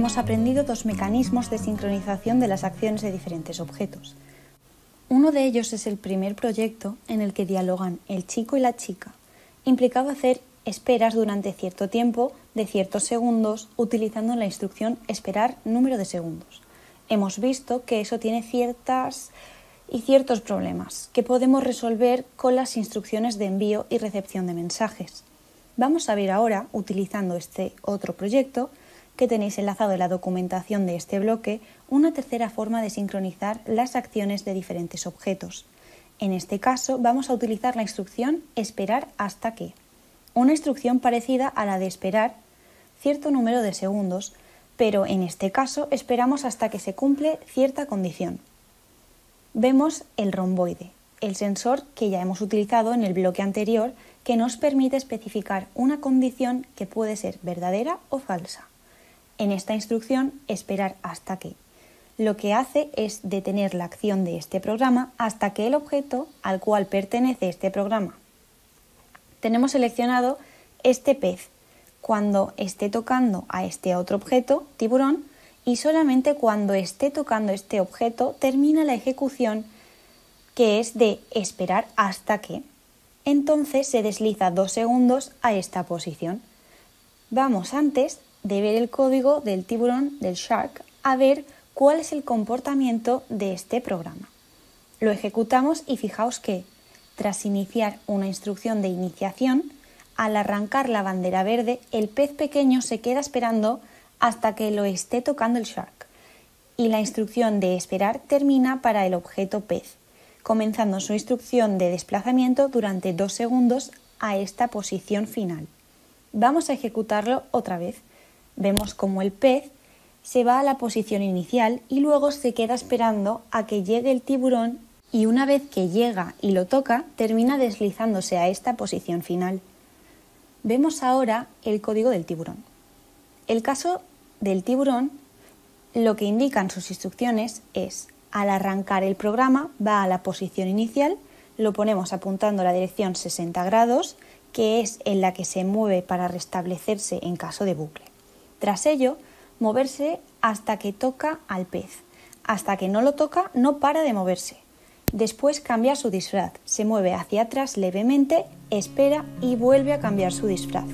hemos aprendido dos mecanismos de sincronización de las acciones de diferentes objetos. Uno de ellos es el primer proyecto en el que dialogan el chico y la chica. Implicaba hacer esperas durante cierto tiempo de ciertos segundos utilizando la instrucción esperar número de segundos. Hemos visto que eso tiene ciertas y ciertos problemas que podemos resolver con las instrucciones de envío y recepción de mensajes. Vamos a ver ahora, utilizando este otro proyecto, que tenéis enlazado en la documentación de este bloque una tercera forma de sincronizar las acciones de diferentes objetos. En este caso vamos a utilizar la instrucción esperar hasta que, una instrucción parecida a la de esperar cierto número de segundos, pero en este caso esperamos hasta que se cumple cierta condición. Vemos el romboide, el sensor que ya hemos utilizado en el bloque anterior que nos permite especificar una condición que puede ser verdadera o falsa. En esta instrucción, esperar hasta que lo que hace es detener la acción de este programa hasta que el objeto al cual pertenece este programa. Tenemos seleccionado este pez cuando esté tocando a este otro objeto, tiburón, y solamente cuando esté tocando este objeto termina la ejecución que es de esperar hasta que. Entonces se desliza dos segundos a esta posición. Vamos antes de ver el código del tiburón, del shark, a ver cuál es el comportamiento de este programa. Lo ejecutamos y fijaos que, tras iniciar una instrucción de iniciación, al arrancar la bandera verde, el pez pequeño se queda esperando hasta que lo esté tocando el shark. Y la instrucción de esperar termina para el objeto pez, comenzando su instrucción de desplazamiento durante dos segundos a esta posición final. Vamos a ejecutarlo otra vez. Vemos como el pez se va a la posición inicial y luego se queda esperando a que llegue el tiburón y una vez que llega y lo toca, termina deslizándose a esta posición final. Vemos ahora el código del tiburón. El caso del tiburón, lo que indican sus instrucciones es, al arrancar el programa, va a la posición inicial, lo ponemos apuntando la dirección 60 grados, que es en la que se mueve para restablecerse en caso de bucle. Tras ello, moverse hasta que toca al pez. Hasta que no lo toca, no para de moverse. Después cambia su disfraz, se mueve hacia atrás levemente, espera y vuelve a cambiar su disfraz.